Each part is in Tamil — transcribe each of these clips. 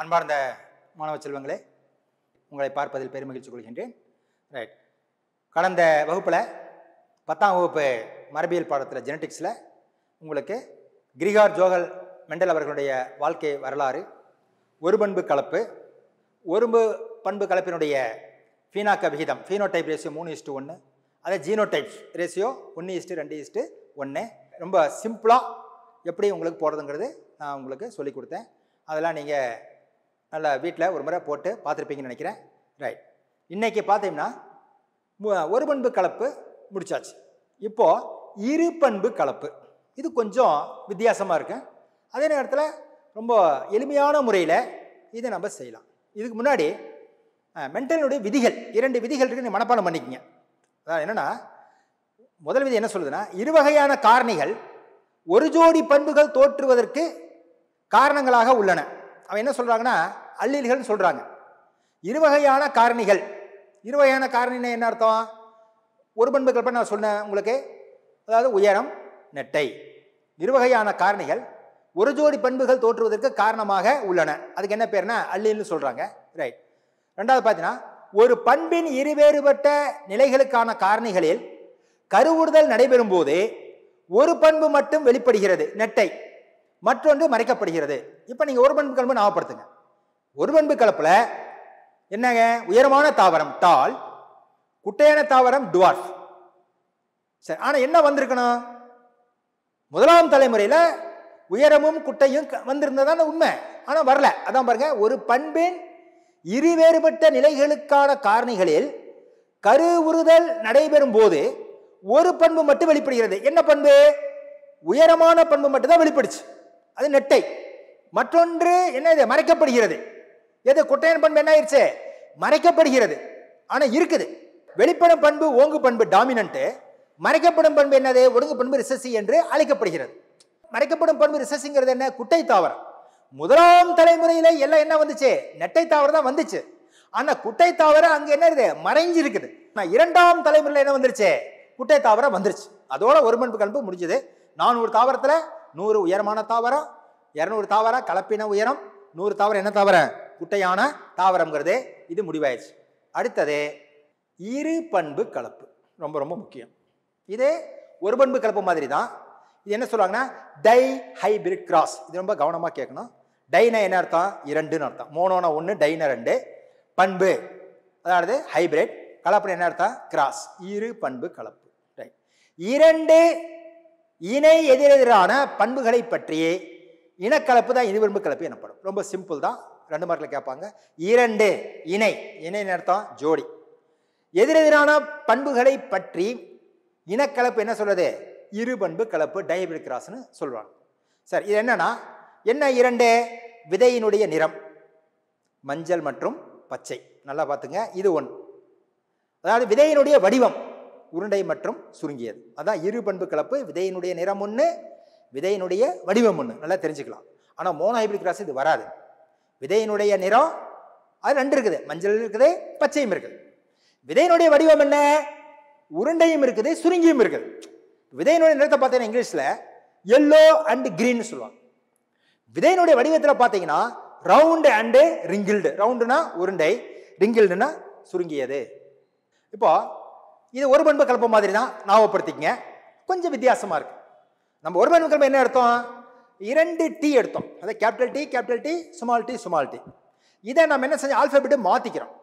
அன்பார்ந்த மாணவ செல்வங்களே உங்களை பார்ப்பதில் பெருமகிழ்ச்சி கொள்கின்றேன் ரைட் கடந்த வகுப்பில் பத்தாம் வகுப்பு மரபியல் பாடத்தில் ஜெனட்டிக்ஸில் உங்களுக்கு கிரிகார் ஜோகல் மெண்டல் அவர்களுடைய வாழ்க்கை வரலாறு ஒரு பண்பு கலப்பு ஒரு பண்பு கலப்பினுடைய ஃபீனாக்க விகிதம் ஃபீனோடைப் ரேஷியோ மூணு இஸ்ட்டு ஒன்று அதே ஜீனோடைப்ஸ் ரேஷியோ ஒன்று இஸ்ட்டு ரெண்டு இஸ்ட்டு ஒன்று ரொம்ப சிம்பிளாக எப்படி உங்களுக்கு போடுறதுங்கிறது நான் உங்களுக்கு சொல்லிக் கொடுத்தேன் அதெல்லாம் நீங்கள் நல்லா வீட்டில் ஒரு முறை போட்டு பார்த்துருப்பீங்கன்னு நினைக்கிறேன் ரைட் இன்றைக்கி பார்த்தீங்கன்னா ஒரு பண்பு கலப்பு முடிச்சாச்சு இப்போது இரு பண்பு கலப்பு இது கொஞ்சம் வித்தியாசமாக இருக்கு அதே நேரத்தில் ரொம்ப எளிமையான முறையில் இதை நம்ம செய்யலாம் இதுக்கு முன்னாடி மென்டலுடைய விதிகள் இரண்டு விதிகள் இருக்கு நீ மனப்பாடம் பண்ணிக்கோங்க அதாவது என்னென்னா முதல் விதி என்ன சொல்லுதுன்னா வகையான காரணிகள் ஒரு ஜோடி பண்புகள் தோற்றுவதற்கு காரணங்களாக உள்ளன அவன் என்ன சொல்கிறாங்கன்னா அல்லீல்கள்னு சொல்கிறாங்க இருவகையான காரணிகள் இருவகையான காரணினா என்ன அர்த்தம் ஒரு பண்புகள் நான் சொன்னேன் உங்களுக்கு அதாவது உயரம் நெட்டை இருவகையான காரணிகள் ஒரு ஜோடி பண்புகள் தோற்றுவதற்கு காரணமாக உள்ளன அதுக்கு என்ன பேர்னா அல்லின்னு சொல்கிறாங்க ரைட் ரெண்டாவது பார்த்தீங்கன்னா ஒரு பண்பின் இருவேறுபட்ட நிலைகளுக்கான காரணிகளில் கருவுறுதல் நடைபெறும் போது ஒரு பண்பு மட்டும் வெளிப்படுகிறது நெட்டை மற்றொன்று மறைக்கப்படுகிறது இப்போ நீங்கள் ஒரு பண்பு கல்பு ஞாபகப்படுத்துங்க ஒரு பண்பு கலப்பில் என்னங்க உயரமான தாவரம் டால் குட்டையான தாவரம் டுவார்ஃப் சரி ஆனால் என்ன வந்திருக்கணும் முதலாம் தலைமுறையில் உயரமும் குட்டையும் வந்திருந்ததான உண்மை ஆனால் வரல அதான் பாருங்க ஒரு பண்பின் இரு வேறுபட்ட நிலைகளுக்கான காரணிகளில் கரு உறுதல் நடைபெறும் போது ஒரு பண்பு மட்டும் வெளிப்படுகிறது என்ன பண்பு உயரமான பண்பு மட்டும்தான் வெளிப்படுச்சு அது நெட்டை மற்றொன்று என்ன இது மறைக்கப்படுகிறது எது குட்டையன் பண்பு என்ன ஆயிடுச்சு மறைக்கப்படுகிறது ஆனால் இருக்குது வெளிப்படும் பண்பு ஓங்கு பண்பு டாமினன்ட்டு மறைக்கப்படும் பண்பு என்னது ஒழுங்கு பண்பு ரிசசி என்று அழைக்கப்படுகிறது மறைக்கப்படும் பண்பு ரிசசிங்கிறது என்ன குட்டை தாவரம் முதலாம் தலைமுறையில எல்லாம் என்ன வந்துச்சு நெட்டை தாவரம் தான் வந்துச்சு ஆனா குட்டை தாவரம் அங்க என்ன இருக்குது மறைஞ்சு இருக்குது நான் இரண்டாம் தலைமுறையில என்ன வந்துருச்சு குட்டை தாவரம் வந்துருச்சு அதோட ஒரு பண்பு கண்பு முடிஞ்சது நானூறு தாவரத்துல நூறு உயரமான தாவரம் இரநூறு தாவரம் கலப்பின உயரம் நூறு தாவரம் என்ன தாவரம் குட்டையான தாவரம்ங்கிறது இது முடிவாயிடுச்சு அடுத்தது இரு பண்பு கலப்பு ரொம்ப ரொம்ப முக்கியம் இதே ஒரு பண்பு கலப்பு மாதிரி தான் இது என்ன சொல்லுவாங்கன்னா டை ஹைபிரிட் கிராஸ் இது ரொம்ப கவனமாக கேட்கணும் டைனா என்ன அர்த்தம் இரண்டுன்னு அர்த்தம் மோனோனா ஒன்று டைனா ரெண்டு பண்பு அதாவது ஹைபிரிட் கலப்பு என்ன அர்த்தம் கிராஸ் இரு பண்பு கலப்பு ரைட் இரண்டு இணை எதிரெதிரான பண்புகளை பற்றியே இனக்கலப்பு தான் பண்பு கலப்பு எனப்படும் ரொம்ப சிம்பிள் தான் ரெண்டு மார்க்கில் கேட்பாங்க இரண்டு இணை இணை நடத்தம் ஜோடி எதிரெதிரான பண்புகளை பற்றி இனக்கலப்பு என்ன சொல்கிறது இரு பண்பு கலப்பு டயபிள் கிராஸ்னு சொல்லுவாங்க சார் இது என்னன்னா என்ன இரண்டு விதையினுடைய நிறம் மஞ்சள் மற்றும் பச்சை நல்லா பார்த்துங்க இது ஒன்று அதாவது விதையினுடைய வடிவம் உருண்டை மற்றும் சுருங்கியது அதான் இரு பண்பு கலப்பு விதையினுடைய நிறம் ஒன்று விதையினுடைய வடிவம் ஒன்று நல்லா தெரிஞ்சுக்கலாம் ஆனால் மோனோ ஹைபிரிட் கிராஸ் இது வராது விதையினுடைய நிறம் அது ரெண்டு இருக்குது மஞ்சள் இருக்குது பச்சையும் இருக்குது விதையினுடைய வடிவம் என்ன உருண்டையும் இருக்குது சுருங்கியும் இருக்குது விதையினுடைய நிறத்தை பார்த்தீங்கன்னா இங்கிலீஷில் எல்லோ அண்டு கிரீன் சொல்லுவாங்க விதையினுடைய வடிவத்தில் பார்த்தீங்கன்னா ரவுண்டு அண்டு ரிங்கிள்டு ரவுண்டுனா உருண்டை ரிங்கிள்டுனா சுருங்கியது இப்போ இது ஒரு பண்பு கலப்பு மாதிரி தான் ஞாபகப்படுத்திக்கங்க கொஞ்சம் வித்தியாசமாக இருக்குது நம்ம ஒரு பண்பு கலப்பு என்ன அர்த்தம் இரண்டு டி எடுத்தோம் அதை capital T capital T small T small T இதை நம்ம என்ன செஞ்சோம் ஆல்ஃபபெட்டு மாற்றிக்கிறோம்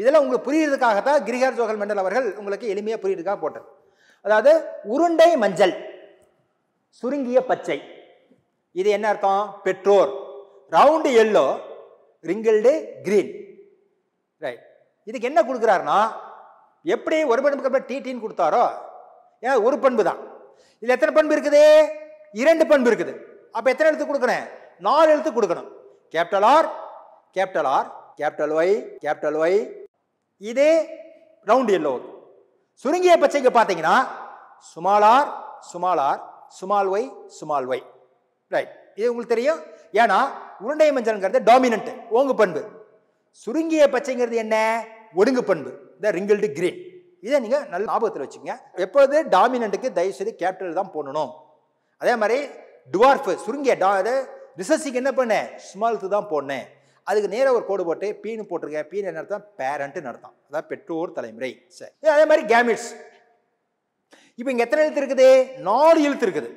இதெல்லாம் உங்களுக்கு புரியுறதுக்காக தான் கிரிஹார் ஜோகல் மண்டல் அவர்கள் உங்களுக்கு எளிமையாக புரியுறதுக்காக போட்டது அதாவது உருண்டை மஞ்சள் சுருங்கிய பச்சை இது என்ன அர்த்தம் பெற்றோர் round yellow wrinkled green right இதுக்கு என்ன கொடுக்குறாருன்னா எப்படி ஒரு பண்பு டி டீன்னு கொடுத்தாரோ ஏன்னா ஒரு பண்பு தான் இதில் எத்தனை பண்பு இருக்குது இரண்டு பண்பு இருக்குது அப்போ எத்தனை எழுத்து கொடுக்கணும் நாலு எழுத்து கொடுக்கணும் capital R capital R capital Y capital Y இதே ரவுண்ட் எல்லோ சுருங்கிய பச்சைக்கு பார்த்தீங்கன்னா small R small R small Y small Y right இது உங்களுக்கு தெரியும் ஏன்னா உருண்டை மஞ்சள்ங்கிறது டாமினன்ட் ஓங்கு பண்பு சுருங்கிய பச்சைங்கிறது என்ன ஒடுங்கு பண்பு த ரிங்கிள்டு கிரீன் இதை நீங்கள் நல்ல ஞாபகத்தில் வச்சுக்கோங்க எப்போது டாமினண்ட்டுக்கு தயவுசெய்து கேபிட்டல் தான் போடணும் அதே மாதிரி டுவார்ஃபு சுருங்கிய டா அது ரிசர்ச்சிக்கு என்ன பண்ணேன் ஸ்மால்த்து தான் போனேன் அதுக்கு நேராக ஒரு கோடு போட்டு பீனு போட்டிருக்கேன் பீன் என்ன நடத்தான் பேரண்ட்டு நடத்தான் அதான் பெற்றோர் தலைமுறை சரி அதே மாதிரி கேமிட்ஸ் இப்போ இங்கே எத்தனை எழுத்து இருக்குது நாலு எழுத்து இருக்குது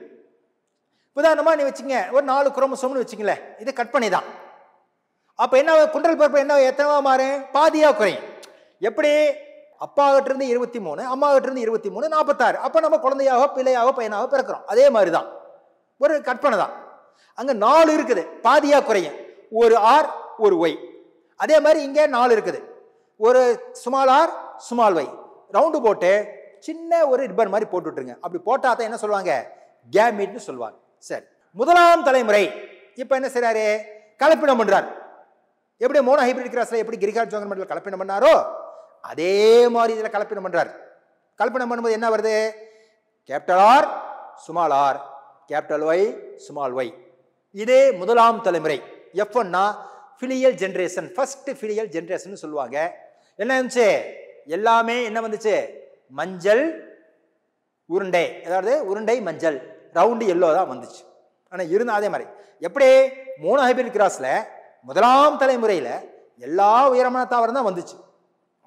உதாரணமாக நீ வச்சுங்க ஒரு நாலு குரோமசோம்னு வச்சுங்களேன் இது கட் பண்ணி தான் அப்போ என்ன குண்டல் பருப்பு என்ன எத்தனைவா மாறும் பாதியாக குறையும் எப்படி அப்பாகிட்டேருந்து இருபத்தி மூணு அம்மாகிட்டேருந்து இருபத்தி மூணு நாற்பத்தாறு அப்போ நம்ம குழந்தையாக பிள்ளையாக பையனாக பிறக்கிறோம் அதே மாதிரி தான் ஒரு கற்பனை தான் அங்கே நாலு இருக்குது பாதியாக குறையும் ஒரு ஆர் ஒரு ஒய் அதே மாதிரி இங்கே நாலு இருக்குது ஒரு small R small Y round போட்டு சின்ன ஒரு ரிப்பன் மாதிரி போட்டு விட்ருங்க அப்படி போட்டால் தான் என்ன சொல்லுவாங்க கேமீட்னு சொல்லுவாங்க சரி முதலாம் தலைமுறை இப்போ என்ன செய்கிறாரு கலப்பினம் பண்ணுறார் எப்படி மோனோ ஹைபிரிட் கிராஸில் எப்படி கிரிகார் ஜோங்கர் மண்டல கலப்பினம் பண்ணாரோ அதே மாதிரி இதில் கலப்பினம் பண்ணுறார் கலப்பினம் பண்ணும்போது என்ன வருது capital R small R capital Y small Y இதே முதலாம் தலைமுறை எஃப் ஒன்னா filial generation first filial generation சொல்லுவாங்க என்ன இருந்துச்சு எல்லாமே என்ன வந்துச்சு மஞ்சள் உருண்டை அதாவது உருண்டை மஞ்சள் ரவுண்டு எல்லோ தான் வந்துச்சு ஆனால் இருந்தால் அதே மாதிரி எப்படி மூணு ஹைபிரிட் கிராஸில் முதலாம் தலைமுறையில் எல்லா உயரமான தாவரம் தான் வந்துச்சு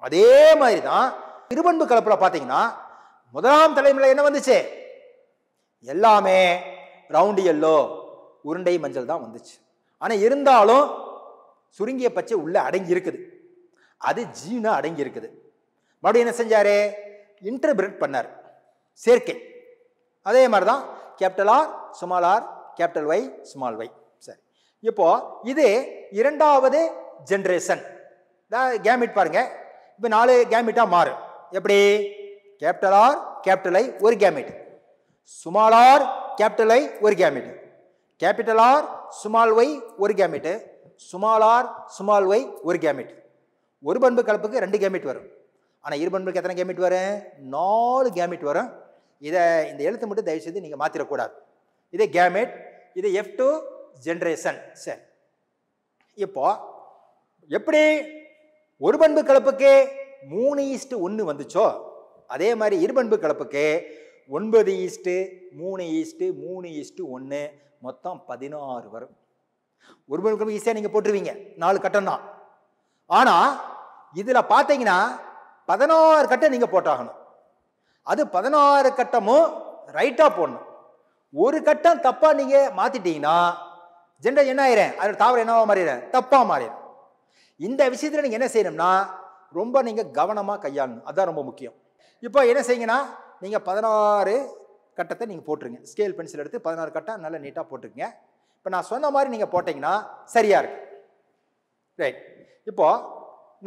அதே மாதிரி தான் இருபண்பு கலப்பில் பார்த்தீங்கன்னா முதலாம் தலைமுறையில் என்ன வந்துச்சு எல்லாமே ரவுண்டு எல்லோ உருண்டை மஞ்சள் தான் வந்துச்சு ஆனால் இருந்தாலும் சுருங்கிய பச்சை உள்ளே அடங்கி இருக்குது அது ஜீனாக அடங்கி இருக்குது மறுபடியும் என்ன செஞ்சார் இன்டர்பிரட் பண்ணார் சேர்க்கை அதே மாதிரி தான் capital R small R capital Y small Y சரி இப்போ இது இரண்டாவது ஜென்ரேஷன் கேமிட் பாருங்க இப்போ நாலு கேமிட்டாக மாறும் எப்படி கேபிட்டல் ஆர் கேபிட்டல் ஐ ஒரு gamete small R capital I ஒரு gamete capital R small Y ஒரு gamete small R small Y ஒரு கேமிட் ஒரு பண்பு கலப்புக்கு ரெண்டு கேமிட் வரும் ஆனால் இரு பண்புக்கு எத்தனை கேமிட் வரும் நாலு கேமிட் வரும் இதை இந்த எழுத்து மட்டும் தயவுசெய்து நீங்கள் மாற்றிடக்கூடாது இதே கேமிட் இது எஃப் டு ஜென்ரேஷன் சார் இப்போ எப்படி ஒரு பண்பு கலப்புக்கு மூணு ஈஸ்ட்டு ஒன்று வந்துச்சோ அதே மாதிரி இருபண்பு கலப்புக்கு ஒன்பது ஈஸ்ட்டு மூணு ஈஸ்ட்டு மூணு ஈஸ்ட்டு ஒன்று மொத்தம் பதினாறு வரும் ஒரு மணி ஈஸியாக நீங்கள் போட்டுருவீங்க நாலு கட்டம் தான் ஆனால் இதில் பார்த்தீங்கன்னா பதினாறு கட்டம் நீங்கள் போட்டாகணும் அது பதினாறு கட்டமும் ரைட்டாக போடணும் ஒரு கட்டம் தப்பாக நீங்கள் மாற்றிட்டீங்கன்னா ஜெண்டர் என்ன ஆயிரேன் அதில் தாவரம் என்னவா மாறிடுறேன் தப்பாக மாறிடும் இந்த விஷயத்தில் நீங்கள் என்ன செய்யணும்னா ரொம்ப நீங்கள் கவனமாக கையாளணும் அதுதான் ரொம்ப முக்கியம் இப்போ என்ன செய்யுங்கன்னா நீங்கள் பதினாறு கட்டத்தை நீங்கள் போட்டுருங்க ஸ்கேல் பென்சில் எடுத்து பதினாறு கட்டம் நல்லா நீட்டாக போட்டுருங்க இப்போ நான் சொன்ன மாதிரி நீங்கள் போட்டிங்கன்னா சரியாக இருக்கு ரைட் இப்போது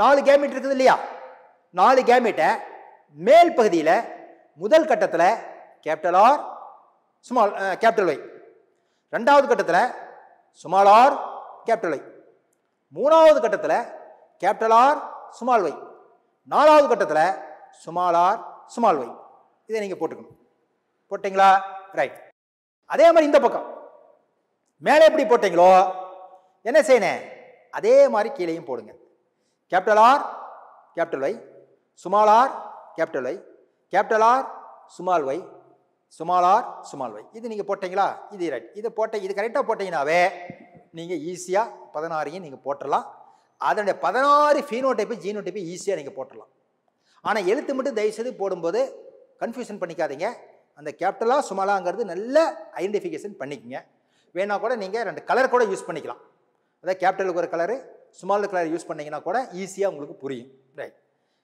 நாலு கேமிட் இருக்குது இல்லையா நாலு கேமிட்டை மேல் பகுதியில் முதல் கட்டத்தில் capital R small capital Y ரெண்டாவது கட்டத்தில் ஸ்மால் ஆர் கேபிட்டல் ஒய் மூணாவது கட்டத்தில் கேபிட்டல் ஆர் ஸ்மால் ஒய் நாலாவது கட்டத்தில் ஸ்மால் ஆர் ஸ்மால் ஒய் இதை நீங்கள் போட்டுக்கணும் போட்டிங்களா ரைட் அதே மாதிரி இந்த பக்கம் மேலே எப்படி போட்டிங்களோ என்ன செய்யணும் அதே மாதிரி கீழேயும் போடுங்க capital R capital Y small R capital Y capital R small Y small R small Y இது நீங்கள் போட்டிங்களா இது ரைட் இது போட்ட இது கரெக்டாக போட்டிங்கனாவே நீங்கள் ஈஸியாக பதினாறையும் நீங்கள் போட்டுடலாம் அதனுடைய பதினாறு ஃபீனோ டைப்பு ஜீனோ டைப்பு ஈஸியாக நீங்கள் போட்டுடலாம் ஆனால் எழுத்து மட்டும் தயவுசெய்து போடும்போது கன்ஃபியூஷன் பண்ணிக்காதீங்க அந்த கேப்டலாக சுமலாங்கிறது நல்ல ஐடென்டிஃபிகேஷன் பண்ணிக்கோங்க வேணால் கூட நீங்கள் ரெண்டு கலர் கூட யூஸ் பண்ணிக்கலாம் அதாவது கேப்டலுக்கு ஒரு கலரு சுமால் கலர் யூஸ் பண்ணிங்கன்னா கூட ஈஸியாக உங்களுக்கு புரியும் ரைட்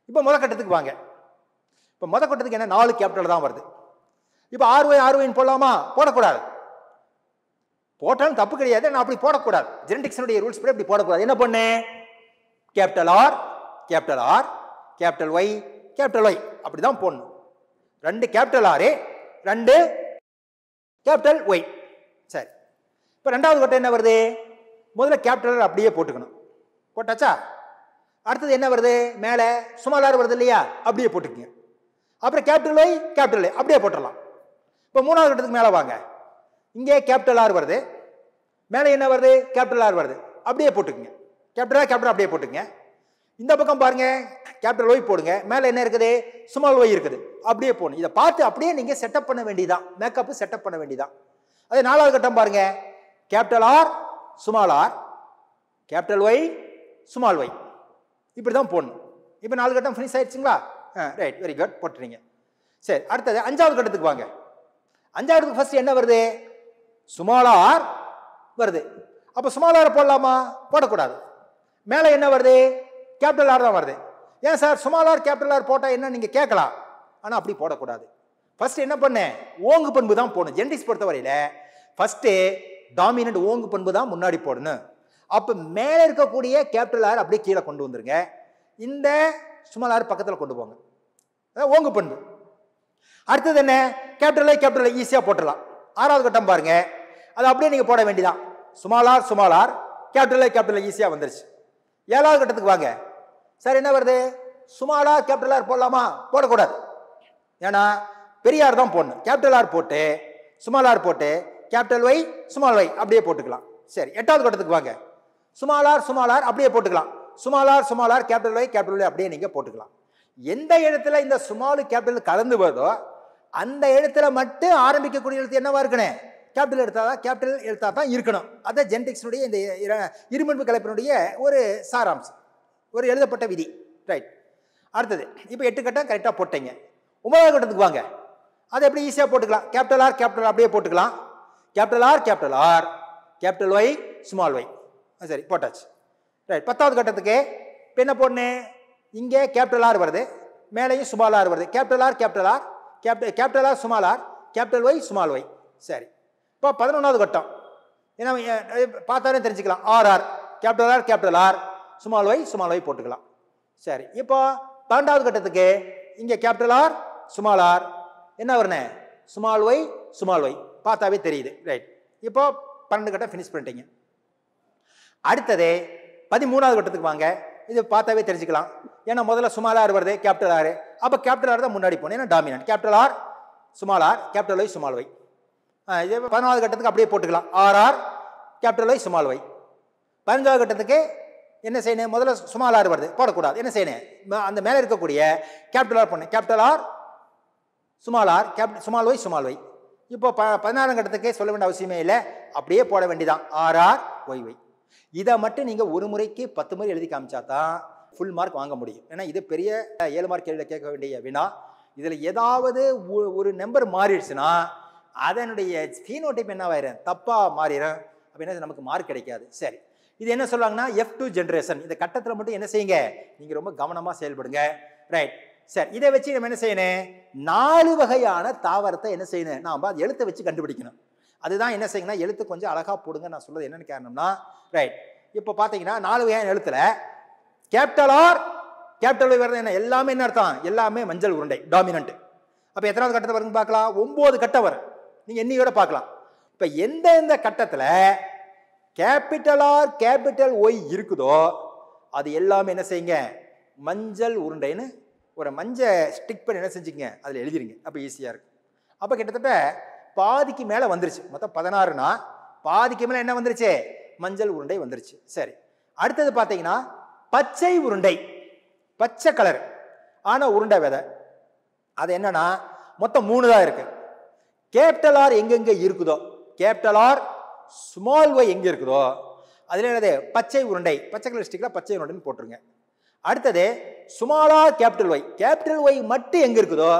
இப்போ முத கட்டத்துக்கு வாங்க இப்போ முத கட்டத்துக்கு என்ன நாலு கேப்டல் தான் வருது இப்போ ஆறு ஆறுவைன்னு போடலாமா போடக்கூடாது போட்டாலும் தப்பு கிடையாது நான் அப்படி போடக்கூடாது ஜெனடிக்ஸனுடைய ரூல்ஸ் படி அப்படி போடக்கூடாது என்ன பண்ணு capital R capital R capital Y capital Y அப்படி தான் போடணும் ரெண்டு கேபிட்டல் ஆறு ரெண்டு கேபிட்டல் ஒய் சரி இப்போ ரெண்டாவது கொட்டை என்ன வருது முதல்ல கேபிட்டல் அப்படியே போட்டுக்கணும் போட்டாச்சா அடுத்தது என்ன வருது மேலே சுமாலார் வருது இல்லையா அப்படியே போட்டுக்கங்க அப்புறம் கேபிட்டல் ஒய் கேபிட்டல் அப்படியே போட்டுடலாம் இப்போ மூணாவது கட்டத்துக்கு மேலே வாங்க இங்கே கேபிட்டல் ஆறு வருது மேலே என்ன வருது கேபிட்டல் ஆர் வருது அப்படியே போட்டுக்குங்க கேபிட்டலாக கேபிட்டல் அப்படியே போட்டுக்குங்க இந்த பக்கம் பாருங்க கேபிட்டல் ஒய் போடுங்க மேலே என்ன இருக்குது சுமால் ஒய் இருக்குது அப்படியே போகணும் இதை பார்த்து அப்படியே நீங்கள் செட்டப் பண்ண வேண்டியதான் மேக்கப்பு செட்டப் பண்ண வேண்டியதான் அதே நாலாவது கட்டம் பாருங்க capital R small R capital Y small Y இப்படி தான் போடணும் இப்போ நாலு கட்டம் ஃபினிஷ் ஆயிடுச்சுங்களா ஆ ரைட் வெரி குட் போட்டுறீங்க சரி அடுத்தது அஞ்சாவது கட்டத்துக்கு வாங்க அஞ்சாவது ஃபஸ்ட்டு என்ன வருது சுமால் ஆர் வருது அப்போ சுமால் ஆர் போடலாமா போடக்கூடாது மேலே என்ன வருது கேபிட்டல் ஆர் தான் வருது ஏன் sir small R capital R போட்டால் என்ன நீங்கள் கேட்கலாம் ஆனால் அப்படி போடக்கூடாது ஃபஸ்ட்டு என்ன பண்ணேன் ஓங்கு பண்பு தான் போடணும் பொறுத்த பொறுத்தவரையில் ஃபஸ்ட்டு டாமினன்ட் ஓங்கு பண்பு தான் முன்னாடி போடணும் அப்போ மேலே இருக்கக்கூடிய கேபிட்டல் ஆர் அப்படியே கீழே கொண்டு வந்துருங்க இந்த ஸ்மால் ஆர் பக்கத்தில் கொண்டு போங்க அதான் ஓங்கு பண்பு அடுத்தது என்ன கேபிட்டல் ஐ கேபிட்டல் ஈஸியாக போட்டுடலாம் ஆறாவது கட்டம் பாருங்கள் அது அப்படியே நீங்கள் போட வேண்டியதான் சுமாலார் சுமாலார் கேபிட்டல் ஐ கேபிட்டல் ஈஸியாக வந்துருச்சு ஏழாவது கட்டத்துக்கு வாங்க சார் என்ன வருது சுமாலா கேபிட்டல் ஆர் போடலாமா போடக்கூடாது ஏன்னா பெரியார் தான் போடணும் கேபிட்டல் ஆர் போட்டு சுமால் ஆர் போட்டு கேபிட்டல் ஒய் சுமால் ஒய் அப்படியே போட்டுக்கலாம் சரி எட்டாவது கட்டத்துக்கு வாங்க சுமாலார் சுமாலார் அப்படியே போட்டுக்கலாம் small R small R capital Y capital Y அப்படியே நீங்கள் போட்டுக்கலாம் எந்த இடத்துல இந்த சுமாலு கேபிட்டல் கலந்து வருதோ அந்த இடத்துல மட்டும் ஆரம்பிக்கக்கூடிய எழுத்து என்னவா இருக்கணும் கேபிட்டல் எடுத்தால் தான் கேபிட்டல் எடுத்தால் தான் இருக்கணும் அதுதான் ஜென்டிக்ஸினுடைய இந்த இருமண்பு கலைப்பினுடைய ஒரு சாராம்சம் ஒரு எழுதப்பட்ட விதி ரைட் அடுத்தது இப்போ எட்டு கட்டம் கரெக்டாக போட்டீங்க ஒன்பதாவது கட்டத்துக்கு வாங்க அதை எப்படி ஈஸியாக போட்டுக்கலாம் கேபிட்டல் ஆர் கேபிட்டல் அப்படியே போட்டுக்கலாம் capital R capital R capital Y small Y சரி போட்டாச்சு ரைட் பத்தாவது கட்டத்துக்கு இப்போ என்ன பொண்ணு இங்கே கேபிட்டல் ஆர் வருது மேலேயும் சுமால் ஆர் வருது capital R capital R capital R small R capital Y small Y சரி இப்போ பதினொன்றாவது கட்டம் ஏன்னா பார்த்தாலே தெரிஞ்சுக்கலாம் R R capital R capital R small Y small Y போட்டுக்கலாம் சரி இப்போ பன்னெண்டாவது கட்டத்துக்கு இங்கே கேபிட்டல் ஆர் சுமால் ஆர் என்ன வரணே சுமால் ஒய் சுமால் ஒய் பார்த்தாவே தெரியுது ரைட் இப்போ பன்னெண்டு கட்டம் ஃபினிஷ் பண்ணிட்டீங்க அடுத்தது பதிமூணாவது கட்டத்துக்கு வாங்க இது பார்த்தாவே தெரிஞ்சுக்கலாம் ஏன்னா முதல்ல சுமால் ஆர் வருது கேபிட்டல் ஆர் அப்போ கேபிட்டல் ஆர் தான் முன்னாடி போனேன் ஏன்னா dominant capital R small R capital Y small Y இதே பதினாவது கட்டத்துக்கு அப்படியே போட்டுக்கலாம் R R capital Y small Y பதினஞ்சாவது கட்டத்துக்கு என்ன செய்யணும் முதல்ல சுமால் ஆறு வருது போடக்கூடாது என்ன செய்யணும் அந்த மேலே இருக்கக்கூடிய கேபிட்டல் ஆர் பண்ணு capital R small R capital small Y small Y இப்போ ப பதினாறாம் கட்டத்துக்கு சொல்ல வேண்டிய அவசியமே இல்லை அப்படியே போட வேண்டியதான் ஆர்ஆர் ஒய் ஒய் இதை மட்டும் நீங்கள் ஒரு முறைக்கு பத்து முறை எழுதி காமிச்சா தான் ஃபுல் மார்க் வாங்க முடியும் ஏன்னா இது பெரிய ஏழு மார்க் எழுத கேட்க வேண்டிய வினா இதில் ஏதாவது ஒரு நம்பர் மாறிடுச்சுன்னா அதனுடைய ஃபீனோடைப் என்னவாயிரும் தப்பாக மாறிடும் அப்படின்னா நமக்கு மார்க் கிடைக்காது சரி இது என்ன சொல்லுவாங்கன்னா எஃப் டூ ஜென்ரேஷன் இந்த கட்டத்தில் மட்டும் என்ன செய்யுங்க நீங்கள் ரொம்ப கவனமாக செயல்படுங்க ரைட் சரி இதை வச்சு நம்ம என்ன செய்யணும் நாலு வகையான தாவரத்தை என்ன செய்யணும் நாம் அது எழுத்தை வச்சு கண்டுபிடிக்கணும் அதுதான் என்ன செய்யணுன்னா எழுத்து கொஞ்சம் அழகாக போடுங்க நான் சொல்லுறது என்னென்னு காரணம்னா ரைட் இப்போ பார்த்தீங்கன்னா நாலு வகையான எழுத்தில் கேபிட்டல் ஆர் கேபிட்டல் என்ன எல்லாமே என்ன அர்த்தம் எல்லாமே மஞ்சள் உருண்டை டாமினன்ட் அப்போ எத்தனாவது கட்டத்தை வருங்க பார்க்கலாம் ஒம்பது கட்டம் வரும் நீங்கள் இன்னையோட பார்க்கலாம் இப்போ எந்தெந்த கட்டத்தில் கேபிட்டல் ஆர் கேபிட்டல் ஒய் இருக்குதோ அது எல்லாமே என்ன செய்யுங்க மஞ்சள் உருண்டைன்னு ஒரு மஞ்சள் ஸ்டிக் பண்ணி என்ன செஞ்சுங்க அதில் எழுதிருங்க அப்போ ஈஸியாக இருக்கும் அப்போ கிட்டத்தட்ட பாதிக்கு மேலே வந்துருச்சு மொத்தம் பதினாறுனா பாதிக்கு மேலே என்ன வந்துருச்சு மஞ்சள் உருண்டை வந்துருச்சு சரி அடுத்தது பார்த்தீங்கன்னா பச்சை உருண்டை பச்சை கலர் ஆனால் உருண்டை விதை அது என்னன்னா மொத்தம் மூணு தான் இருக்குது கேபிட்டல் ஆர் எங்கெங்கே இருக்குதோ கேபிட்டல் ஆர் ஸ்மால் ஒய் எங்கே இருக்குதோ அதில் என்னது பச்சை உருண்டை பச்சை கலர் ஸ்டிக்கில் பச்சை உருண்டைன்னு போட்டுருங்க அடுத்தது சுமாலா கேபிட்டல் ஒய் கேபிட்டல் ஒய் மட்டும் எங்கே இருக்குதோ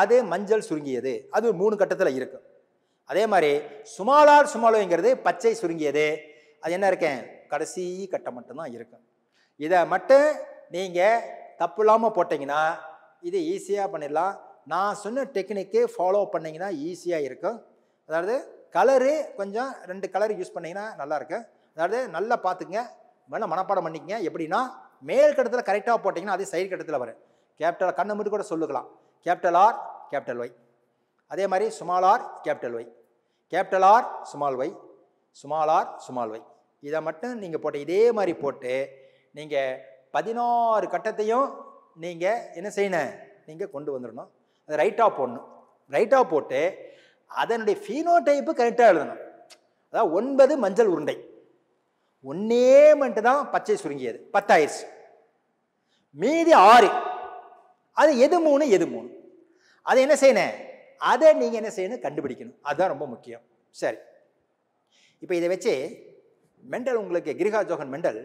அது மஞ்சள் சுருங்கியது அது மூணு கட்டத்தில் இருக்கும் அதே மாதிரி சுமாலார் சுமாலோங்கிறது பச்சை சுருங்கியது அது என்ன இருக்கேன் கடைசி கட்டம் மட்டும்தான் இருக்கும் இதை மட்டும் நீங்கள் தப்பு இல்லாமல் போட்டிங்கன்னா இது ஈஸியாக பண்ணிடலாம் நான் சொன்ன டெக்னிக்கே ஃபாலோ பண்ணிங்கன்னா ஈஸியாக இருக்கும் அதாவது கலரு கொஞ்சம் ரெண்டு கலர் யூஸ் பண்ணிங்கன்னா நல்லாயிருக்கும் அதாவது நல்லா பார்த்துங்க வேணால் மனப்பாடம் பண்ணிக்கங்க எப்படின்னா மேல் கட்டத்தில் கரெக்டாக போட்டிங்கன்னா அதே சைடு கட்டத்தில் வரும் கேப்டல் கண்ணை மட்டும் கூட சொல்லுக்கலாம் கேப்டல் ஆர் கேபிட்டல் ஒய் அதே மாதிரி small R capital Y capital R small Y small R small Y இதை மட்டும் நீங்கள் போட்ட இதே மாதிரி போட்டு நீங்கள் பதினாறு கட்டத்தையும் நீங்கள் என்ன செய்யணும் நீங்கள் கொண்டு வந்துடணும் அது ரைட்டாக போடணும் ரைட்டாக போட்டு அதனுடைய ஃபீனோ டைப்பு கரெக்டாக எழுதணும் அதாவது ஒன்பது மஞ்சள் உருண்டை ஒன்றே மட்டும் தான் பச்சை சுருங்கியது பத்தாயிடுச்சு மீதி ஆறு அது எது மூணு எது மூணு அதை என்ன செய்யணும் அதை நீங்கள் என்ன செய்யணும் கண்டுபிடிக்கணும் அதுதான் ரொம்ப முக்கியம் சரி இப்போ இதை வச்சு மெண்டல் உங்களுக்கு கிரிகா ஜோகன் மெண்டல்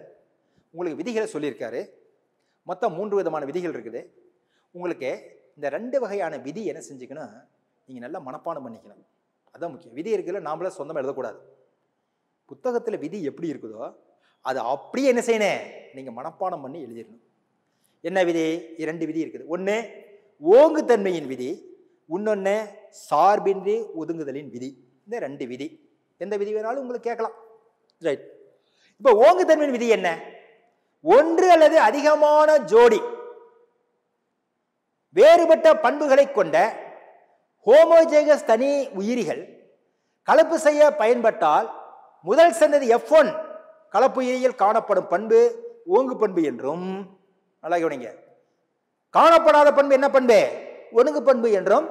உங்களுக்கு விதிகளை சொல்லியிருக்காரு மொத்தம் மூன்று விதமான விதிகள் இருக்குது உங்களுக்கு இந்த ரெண்டு வகையான விதி என்ன செஞ்சுக்கணும் நீங்கள் நல்லா மனப்பாடம் பண்ணிக்கணும் அதுதான் முக்கியம் விதி இருக்குல்ல நாமளாக சொந்தமாக எழுதக்கூடாது புத்தகத்தில் விதி எப்படி இருக்குதோ அது அப்படியே என்ன செய்யணும் நீங்கள் மனப்பாடம் பண்ணி எழுதிடணும் என்ன விதி இரண்டு விதி இருக்குது ஒன்று ஓங்குத்தன்மையின் விதி இன்னொன்று சார்பின்றி ஒதுங்குதலின் விதி இந்த ரெண்டு விதி எந்த விதி வேணாலும் உங்களுக்கு கேட்கலாம் ரைட் இப்போ ஓங்குத்தன்மையின் விதி என்ன ஒன்று அல்லது அதிகமான ஜோடி வேறுபட்ட பண்புகளை கொண்ட ஹோமோஜேகஸ் தனி உயிரிகள் கலப்பு செய்ய பயன்பட்டால் முதல் சந்ததி எஃப் ஒன் கலப்பு உயிரியில் காணப்படும் பண்பு ஓங்கு பண்பு என்றும் நல்லா கவனிங்க காணப்படாத பண்பு என்ன பண்பு ஒழுங்கு பண்பு என்றும்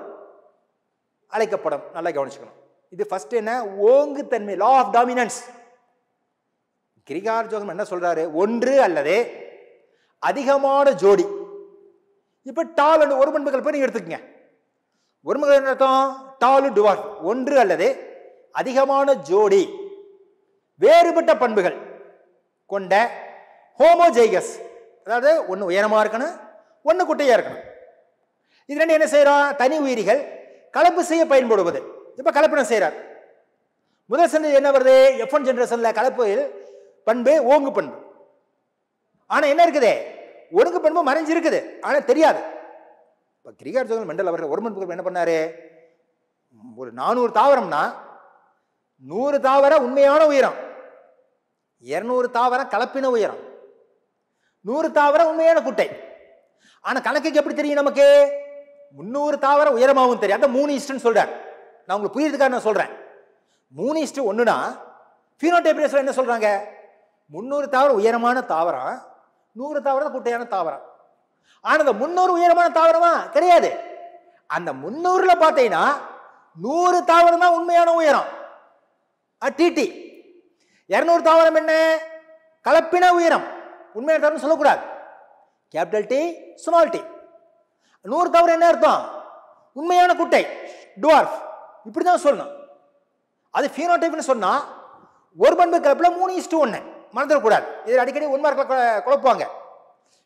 அழைக்கப்படும் நல்லா கவனிச்சுக்கணும் இது ஃபர்ஸ்ட் என்ன ஓங்கு தன்மை law of dominance Gregor Johann என்ன சொல்றாரு ஒன்று அல்லது அதிகமான ஜோடி இப்போ டால் அண்ட் ஒரு பண்புகள் போய் நீங்கள் எடுத்துக்கங்க ஒரு மகள் என்ன டால் டாலு ஒன்று அல்லது அதிகமான ஜோடி வேறுபட்ட பண்புகள் கொண்ட ஹோமோஜைகஸ் அதாவது ஒன்று உயரமாக இருக்கணும் ஒன்று குட்டையாக இருக்கணும் இது ரெண்டு என்ன செய்கிறோம் தனி உயிரிகள் கலப்பு செய்ய பயன்படுவது இப்போ கலப்பினம் செய்கிறார் முதல் சந்தை என்ன வருது எஃப் ஒன் ஜென்ரேஷனில் கலப்பு பண்பு ஓங்கு பண்பு ஆனால் என்ன இருக்குது ஒழுங்கு பண்பு மறைஞ்சிருக்குது ஆனால் தெரியாது இப்போ கிரிகார் மெண்டல் அவர்கள் ஒரு புகழ் என்ன பண்ணார் ஒரு நானூறு தாவரம்னா நூறு தாவரம் உண்மையான உயரம் இரநூறு தாவரம் கலப்பின உயரம் நூறு தாவரம் உண்மையான குட்டை ஆனால் கணக்குக்கு எப்படி தெரியும் நமக்கு முந்நூறு தாவரம் உயரமாகவும் தெரியும் அந்த மூணு இஸ்டுன்னு சொல்கிறார் நான் உங்களுக்கு புரியுதுக்காக நான் சொல்கிறேன் மூணு இஷ்டம் ஒன்றுனா ஃபீனோடைப்ரேஸில் என்ன சொல்கிறாங்க முந்நூறு தாவரம் உயரமான தாவரம் நூறு தாவரம் குட்டையான தாவரம் ஆனால் அந்த முந்நூறு உயரமான தாவரமா கிடையாது அந்த முந்நூறில் பார்த்தீங்கன்னா நூறு தாவரம் தான் உண்மையான உயரம் டிடி இரநூறு தாவரம் என்ன கலப்பின உயரம் உண்மையான தாவரம் சொல்லக்கூடாது கேபிட்டல் டி ஸ்மால் டி நூறு தாவரம் என்ன அர்த்தம் உண்மையான குட்டை டுவார்ஃப் இப்படி தான் சொல்லணும் அது டைப்னு சொன்னால் ஒரு பண்பு கலப்பில் மூணு இஸ்டு ஒன்று மறந்துடக்கூடாது இதில் அடிக்கடி உண்மார்களை குழப்புவாங்க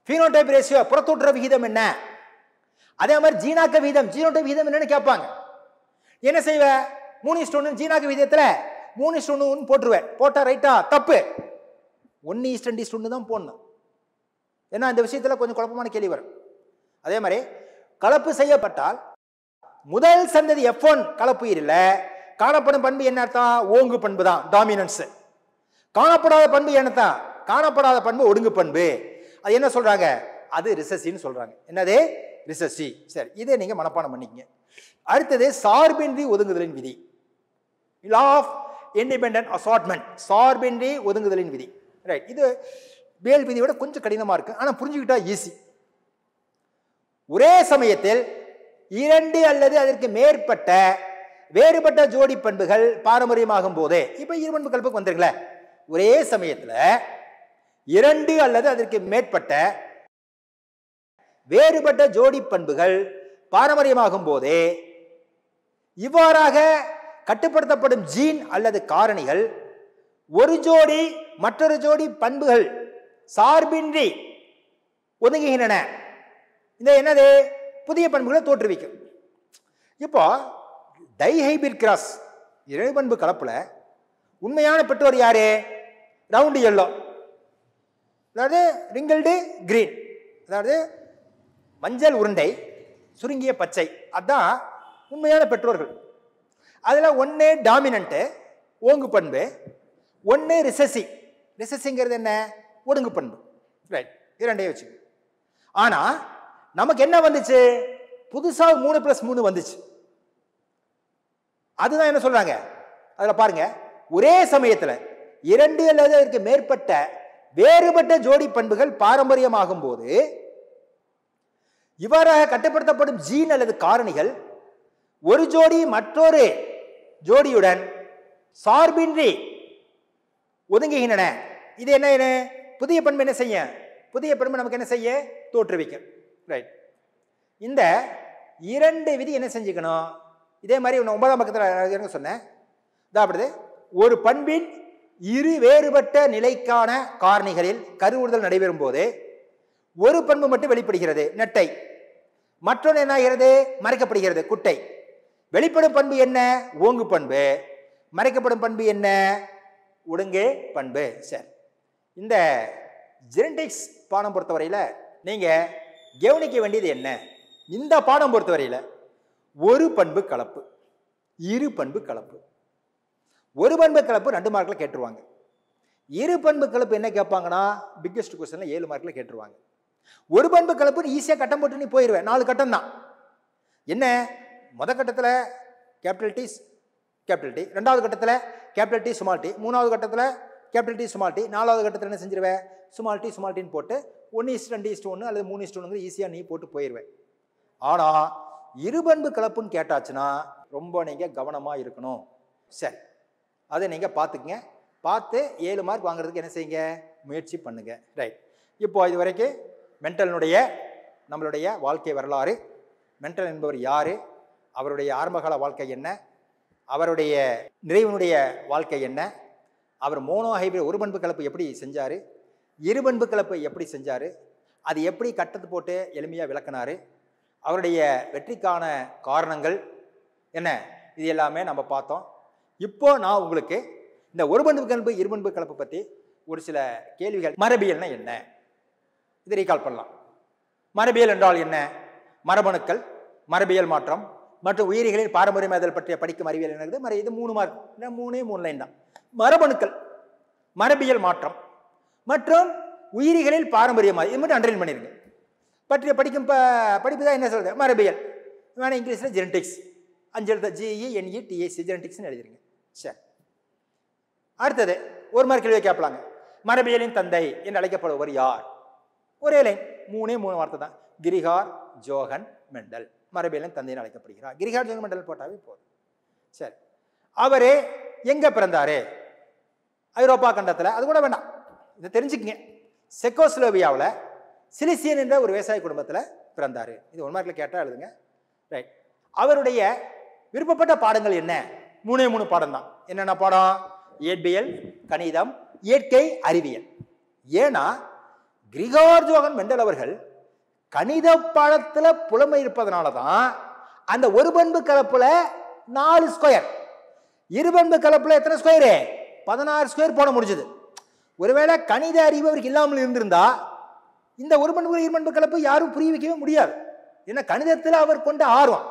ஃபீனோடைப் ரேஷியோ புறத்தூற்ற விகிதம் என்ன அதே மாதிரி ஜீனாக்க விகிதம் ஜீனோடைப் விகிதம் என்னன்னு கேட்பாங்க என்ன செய்வேன் மூணு இஸ்ட் ஒன்று ஜீனாக்க விகிதத்தில் மூணு இஸ்ட் ஒன்று போட்டுருவேன் போட்டால் ரைட்டா தப்பு ஒன்று இஸ்ட் ரெண்டு இஸ்ட் ஒன்று தான் போடணும் ஏன்னா இந்த விஷயத்தில் கொஞ்சம் குழப்பமான கேள்வி வரும் அதே மாதிரி கலப்பு செய்யப்பட்டால் முதல் சந்ததி எஃப் ஒன் கலப்பு இல்லை காணப்படும் பண்பு என்ன அர்த்தம் ஓங்கு பண்பு தான் டாமினன்ஸு காணப்படாத பண்பு என்னத்தான் காணப்படாத பண்பு ஒடுங்கு பண்பு அது என்ன சொல்கிறாங்க அது ரிசசின்னு சொல்கிறாங்க என்னது ரிசசி சரி இதை நீங்கள் மனப்பாடம் பண்ணிக்கங்க அடுத்தது சார்பின்றி ஒதுங்குதலின் விதி லா ஆஃப் இண்டிபெண்ட் அசார்ட்மெண்ட் சார்பின்றி ஒதுங்குதலின் விதி ரைட் இது வேல் விதியோட கொஞ்சம் கடினமாக இருக்கு ஆனால் புரிஞ்சுக்கிட்டா ஈஸி ஒரே சமயத்தில் இரண்டு அல்லது அதற்கு மேற்பட்ட வேறுபட்ட ஜோடி பண்புகள் பாரம்பரியமாகும் போதே இப்போ இருபண்பு கல்புக்கு வந்துருங்களேன் ஒரே சமயத்தில் இரண்டு அல்லது அதற்கு மேற்பட்ட வேறுபட்ட ஜோடி பண்புகள் பாரம்பரியமாகும் போதே இவ்வாறாக கட்டுப்படுத்தப்படும் ஜீன் அல்லது காரணிகள் ஒரு ஜோடி மற்றொரு ஜோடி பண்புகள் சார்பின்றி ஒதுங்குகின்றன இந்த என்னது புதிய பண்புகளை தோற்றுவிக்கும் இப்போ டைஹைபிட் கிராஸ் இரண்டு பண்பு கலப்பில் உண்மையான பெற்றோர் யாரு ரவுண்டு எல்லோ அதாவது ரிங்கிள்டு கிரீன் அதாவது மஞ்சள் உருண்டை சுருங்கிய பச்சை அதுதான் உண்மையான பெற்றோர்கள் அதில் ஒன்று டாமினண்ட்டு ஓங்கு பண்பு ஒன்று ரிசசி ரிசசிங்கிறது என்ன ஒடுங்கு பண்பு ரைட் இரண்டையும் வச்சு ஆனால் நமக்கு என்ன வந்துச்சு புதுசாக மூணு ப்ளஸ் மூணு வந்துச்சு அதுதான் என்ன சொல்கிறாங்க அதில் பாருங்கள் ஒரே சமயத்தில் இரண்டு அல்லது அதற்கு மேற்பட்ட வேறுபட்ட ஜோடி பண்புகள் பாரம்பரியமாகும் போது இவ்வாறாக கட்டுப்படுத்தப்படும் ஜீன் அல்லது காரணிகள் ஒரு ஜோடி மற்றொரு ஜோடியுடன் சார்பின்றி ஒதுங்குகின்றன இது என்ன என்ன புதிய பண்பு என்ன செய்ய புதிய பண்பு நமக்கு என்ன செய்ய தோற்றுவிக்க ரைட் இந்த இரண்டு விதி என்ன செஞ்சுக்கணும் இதே மாதிரி ஒன்பதாம் பக்கத்தில் சொன்னேன் இதாகப்படுது ஒரு பண்பின் இரு வேறுபட்ட நிலைக்கான காரணிகளில் கருவுறுதல் நடைபெறும் போது ஒரு பண்பு மட்டும் வெளிப்படுகிறது நெட்டை மற்றொன்று என்னாகிறது மறைக்கப்படுகிறது குட்டை வெளிப்படும் பண்பு என்ன ஓங்கு பண்பு மறைக்கப்படும் பண்பு என்ன ஒடுங்கு பண்பு சார் இந்த ஜெனடிக்ஸ் பாடம் பொறுத்தவரையில் நீங்கள் கவனிக்க வேண்டியது என்ன இந்த பாடம் பொறுத்தவரையில் ஒரு பண்பு கலப்பு இரு பண்பு கலப்பு ஒரு பண்பு கலப்பு ரெண்டு மார்க்கில் கேட்டுருவாங்க இரு பண்பு கலப்பு என்ன கேட்பாங்கன்னா பிக்கெஸ்ட் கொஸ்டினில் ஏழு மார்க்கில் கேட்டுருவாங்க ஒரு பண்பு கலப்பு ஈஸியாக கட்டம் போட்டு நீ போயிடுவேன் நாலு கட்டம் தான் என்ன முத கட்டத்தில் கேபிட்டல் டி கேபிட்டல் டி ரெண்டாவது கட்டத்தில் கேபிட்டல் டி சுமால் டி மூணாவது கட்டத்தில் கேபிட்டல் டி சுமால் டி நாலாவது கட்டத்தில் என்ன செஞ்சிருவேன் சுமால் டி சுமால் டின்னு போட்டு ஒன்று இஸ்ட் ரெண்டு இஸ்ட் ஒன்று அல்லது மூணு இஸ்ட் வந்து ஈஸியாக நீ போட்டு போயிடுவேன் ஆனால் இருபண்பு கலப்புன்னு கேட்டாச்சுன்னா ரொம்ப நீங்கள் கவனமாக இருக்கணும் சரி அதை நீங்கள் பார்த்துக்குங்க பார்த்து ஏழு மார்க் வாங்குறதுக்கு என்ன செய்யுங்க முயற்சி பண்ணுங்கள் ரைட் இப்போது இது வரைக்கும் மென்டலினுடைய நம்மளுடைய வாழ்க்கை வரலாறு மென்டல் என்பவர் யார் அவருடைய ஆரம்பகால வாழ்க்கை என்ன அவருடைய நிறைவனுடைய வாழ்க்கை என்ன அவர் மோனோ ஹைபிர ஒரு பண்பு கலப்பு எப்படி செஞ்சார் இரு பண்பு கலப்பு எப்படி செஞ்சார் அது எப்படி கட்டத்து போட்டு எளிமையாக விளக்கினார் அவருடைய வெற்றிக்கான காரணங்கள் என்ன இது எல்லாமே நம்ம பார்த்தோம் இப்போ நான் உங்களுக்கு இந்த ஒரு பண்பு கலப்பு இருபண்பு கலப்பு பற்றி ஒரு சில கேள்விகள் மரபியல்னா என்ன இதை ரீகால் பண்ணலாம் மரபியல் என்றால் என்ன மரபணுக்கள் மரபியல் மாற்றம் மற்றும் உயிரிகளின் பாரம்பரியமாதல் பற்றிய படிக்கும் அறிவியல் என்னது மறை இது மூணு மார்க் மூணே மூணு லைன் தான் மரபணுக்கள் மரபியல் மாற்றம் மற்றும் உயிரிகளில் பாரம்பரியமாக இது மட்டும் அண்டர்லைன் பண்ணியிருங்க பற்றிய படிக்கும் ப படிப்பு தான் என்ன சொல்கிறது மரபியல் வேணால் இங்கிலீஷில் ஜெனடிக்ஸ் அஞ்சு எழுத்த ஜிஇஎன்இ e e டிஎஸ்சி ஜெனட்டிக்ஸ்னு எழுதிருங்க சரி அடுத்தது ஒரு மாதிரி கேள்வியை கேட்பலாங்க மரபியலின் தந்தை என்று அழைக்கப்படுவர் யார் ஒரே லைன் மூணே மூணு வார்த்தை தான் கிரிகார் ஜோகன் மெண்டல் மரபியலின் தந்தைன்னு அழைக்கப்படுகிறார் கிரிகார் ஜோகன் மெண்டல் போட்டாவே போதும் சரி அவரு எங்கே பிறந்தாரு ஐரோப்பா கண்டத்தில் அது கூட வேண்டாம் இதை தெரிஞ்சுக்கங்க செக்கோஸ்லோவியாவில் சிலிசியன் என்ற ஒரு விவசாய குடும்பத்தில் பிறந்தார் இது ஒன் மார்க்கில் கேட்டால் எழுதுங்க ரைட் அவருடைய விருப்பப்பட்ட பாடங்கள் என்ன மூணே மூணு பாடம் தான் என்னென்ன பாடம் இயற்பியல் கணிதம் இயற்கை அறிவியல் ஏன்னா கிரிகார்ஜோகன் மெண்டல் அவர்கள் கணித பாடத்தில் புலமை இருப்பதனால தான் அந்த ஒரு பண்பு கலப்பில் நாலு ஸ்கொயர் இரு பண்பு கலப்பில் எத்தனை ஸ்கொயரு பதினாறு ஸ்கொயர் போட முடிஞ்சது ஒருவேளை கணித அறிவு அவருக்கு இல்லாமல் இருந்திருந்தா இந்த ஒரு பண்பு இரு பண்பு கலப்பு யாரும் புரிய வைக்கவே முடியாது ஏன்னா கணிதத்தில் அவர் கொண்ட ஆர்வம்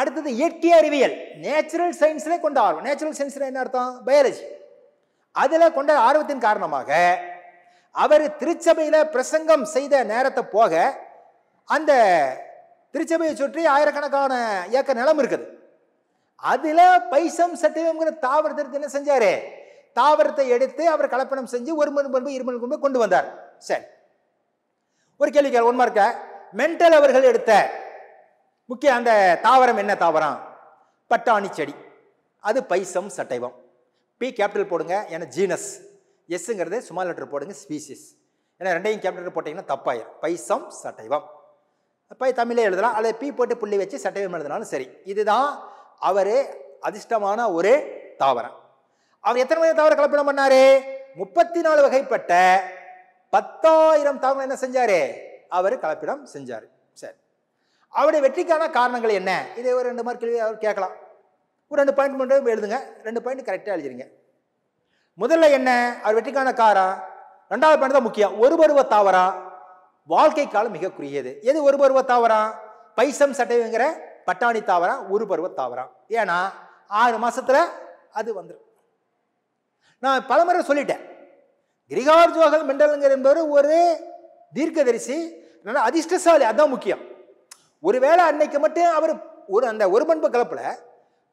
அடுத்தது இயற்கை அறிவியல் நேச்சுரல் சயின்ஸ்ல கொண்ட ஆர்வம் நேச்சுரல் சயின்ஸில் என்ன அர்த்தம் பயாலஜி அதில் கொண்ட ஆர்வத்தின் காரணமாக அவர் திருச்சபையில் பிரசங்கம் செய்த நேரத்தை போக அந்த திருச்சபையை சுற்றி ஆயிரக்கணக்கான இயக்க நிலம் இருக்குது அதில் பைசம் சத்தியம்ங்கிற தாவரத்திற்கு என்ன செஞ்சார் தாவரத்தை எடுத்து அவர் கலப்பணம் செஞ்சு ஒரு மணி பண்பு இரு மணி கொண்டு வந்தார் சரி ஒரு கேள்வி ஒன் மார்க்க மென்டல் அவர்கள் எடுத்த முக்கிய அந்த தாவரம் என்ன தாவரம் பட்டாணி செடி அது பைசம் சட்டைவம் பி கேபிட்டல் போடுங்க ஏன்னா ஜீனஸ் எஸ்ங்கிறது சுமால் லெட்டர் போடுங்க ஸ்பீசிஸ் ஏன்னா ரெண்டையும் கேபிட்டல் போட்டிங்கன்னா தப்பாயிரும் பைசம் சட்டைவம் பை தமிழே எழுதலாம் அல்லது பி போட்டு புள்ளி வச்சு சட்டைவம் எழுதினாலும் சரி இதுதான் அவர் அதிர்ஷ்டமான ஒரு தாவரம் அவர் எத்தனை வகை தாவரம் கலப்படம் பண்ணார் முப்பத்தி நாலு வகைப்பட்ட பத்தாயிரம் தாவரம் என்ன செஞ்சாரு அவர் கலப்பிடம் செஞ்சார் அவருடைய வெற்றிக்கான காரணங்கள் என்ன இதே ஒரு ரெண்டு மார்க் கேள்வி அவர் கேட்கலாம் ஒரு ரெண்டு பாயிண்ட் மட்டும் எழுதுங்க ரெண்டு பாயிண்ட் கரெக்டாக எழுதிருங்க முதல்ல என்ன அவர் வெற்றிக்கான காரம் ரெண்டாவது பாயிண்ட் தான் முக்கியம் ஒரு பருவ தாவரம் வாழ்க்கை காலம் மிக குறுகியது எது ஒரு பருவ தாவரம் பைசம் சட்டைங்கிற பட்டாணி தாவரம் ஒரு பருவ தாவரம் ஏன்னா ஆறு மாதத்தில் அது வந்துடும் நான் பலமுறை சொல்லிட்டேன் கிரிகார் மண்டலங்கிற மெண்டலுங்கிற என்பவர் ஒரு தீர்க்கதரிசி அதிர்ஷ்டசாலி அதுதான் முக்கியம் ஒருவேளை அன்னைக்கு மட்டும் அவர் ஒரு அந்த ஒரு பண்பு கலப்பில்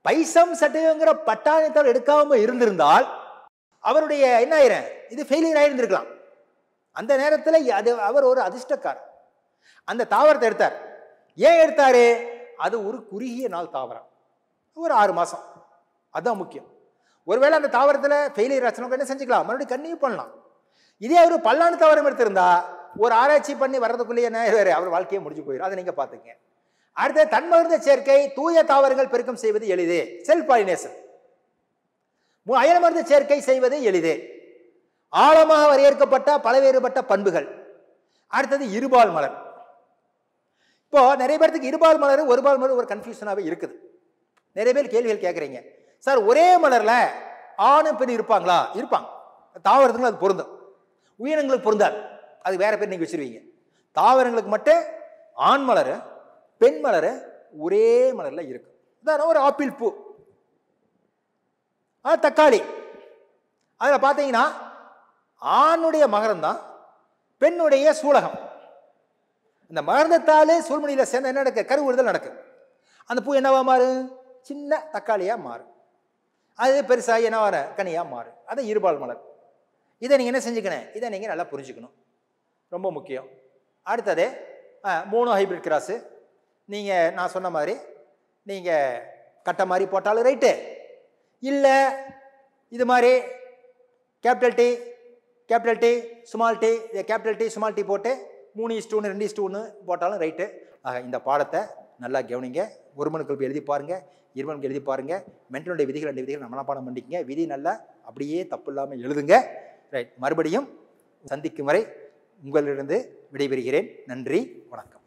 பைசம் சட்டங்கிற பட்டாணித்தால் எடுக்காமல் இருந்திருந்தால் அவருடைய என்ன ஆயிரம் இது ஃபெயிலியர் ஆயிருந்திருக்கலாம் அந்த நேரத்தில் அது அவர் ஒரு அதிர்ஷ்டக்காரர் அந்த தாவரத்தை எடுத்தார் ஏன் எடுத்தார் அது ஒரு குறுகிய நாள் தாவரம் ஒரு ஆறு மாதம் அதுதான் முக்கியம் ஒருவேளை அந்த தாவரத்தில் ஃபெயிலியர் ஆச்சுனா என்ன செஞ்சுக்கலாம் மறுபடியும் கண்டினியூ பண்ணலாம் இதே அவர் பல்லாண்டு தவறம் எடுத்திருந்தா ஒரு ஆராய்ச்சி பண்ணி வர்றதுக்குள்ளேயே நேரம் அவர் வாழ்க்கையை முடிஞ்சு போயிடும் அதை நீங்கள் பார்த்துங்க தன் தன்மருந்த சேர்க்கை தூய தாவரங்கள் பெருக்கம் செய்வது எளிது செல் பாலினேஷன் அயல் மருந்து சேர்க்கை செய்வது எளிது ஆழமாக வரையறுக்கப்பட்ட பலவேறுபட்ட பண்புகள் அடுத்தது இருபால் மலர் இப்போ நிறைய பேர்த்துக்கு இருபால் மலர் ஒருபால் மலர் ஒரு கன்ஃபியூஷனாகவே இருக்குது நிறைய பேர் கேள்விகள் கேட்குறீங்க சார் ஒரே மலரில் ஆணும் பெண் இருப்பாங்களா இருப்பாங்க தாவரத்துக்கு அது பொருந்தும் உயிரினங்களுக்கு பொருந்தார் அது வேறு பேர் நீங்கள் வச்சிருவீங்க தாவரங்களுக்கு மட்டும் ஆண் மலர் பெண் மலர் ஒரே மலரில் இருக்கும் உதாரணம் ஒரு ஆப்பிள் பூ அது தக்காளி அதில் பார்த்தீங்கன்னா ஆணுடைய மகரம் தான் பெண்ணுடைய சூலகம் இந்த மகரந்தத்தாலே சூழ்மணியில் சேர்ந்து என்ன நடக்கு கருவுறுதல் நடக்கு அந்த பூ என்னவா மாறும் சின்ன தக்காளியாக மாறும் அது பெருசாகி என்ன வர கனியாக மாறும் அது இருபால் மலர் இதை நீங்கள் என்ன செஞ்சுக்கணும் இதை நீங்கள் நல்லா புரிஞ்சுக்கணும் ரொம்ப முக்கியம் அடுத்தது மூணு ஹைப்ரிட் கிராஸு நீங்கள் நான் சொன்ன மாதிரி நீங்கள் கட்ட மாதிரி போட்டாலும் ரைட்டு இல்லை இது மாதிரி capital T capital T small T இதை கேபிட்டல் டி சுமால் டி போட்டு மூணு இஸ்ட் ஒன்று ரெண்டு இஸ்ட் ஒன்று போட்டாலும் ரைட்டு ஆக இந்த பாடத்தை நல்லா கவனிங்க ஒருமனுக்கு எழுதி பாருங்கள் இருமனுக்கு எழுதி பாருங்கள் மென்டலுடைய விதிகள் ரெண்டு விதிகள் நம்மளாம் பாடம் பண்ணிக்கங்க விதி நல்லா அப்படியே தப்பு இல்லாமல் எழுதுங்க ரைட் மறுபடியும் சந்திக்கும் வரை உங்களிடந்து விடைபெறுகிறேன் நன்றி வணக்கம்